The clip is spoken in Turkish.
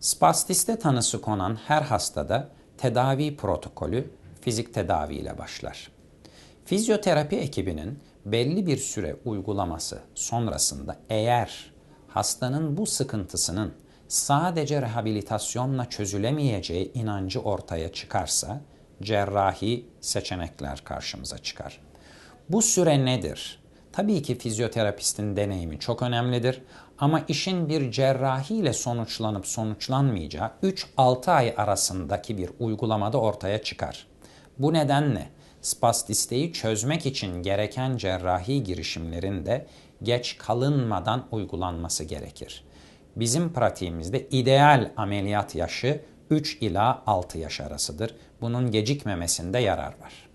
Spastiste tanısı konan her hastada tedavi protokolü fizik tedavi ile başlar. Fizyoterapi ekibinin belli bir süre uygulaması sonrasında eğer hastanın bu sıkıntısının sadece rehabilitasyonla çözülemeyeceği inancı ortaya çıkarsa cerrahi seçenekler karşımıza çıkar. Bu süre nedir? Tabii ki fizyoterapistin deneyimi çok önemlidir ama işin bir cerrahiyle sonuçlanıp sonuçlanmayacağı 3-6 ay arasındaki bir uygulamada ortaya çıkar. Bu nedenle spastisteyi çözmek için gereken cerrahi girişimlerin de geç kalınmadan uygulanması gerekir. Bizim pratiğimizde ideal ameliyat yaşı 3 ila 6 yaş arasıdır. Bunun gecikmemesinde yarar var.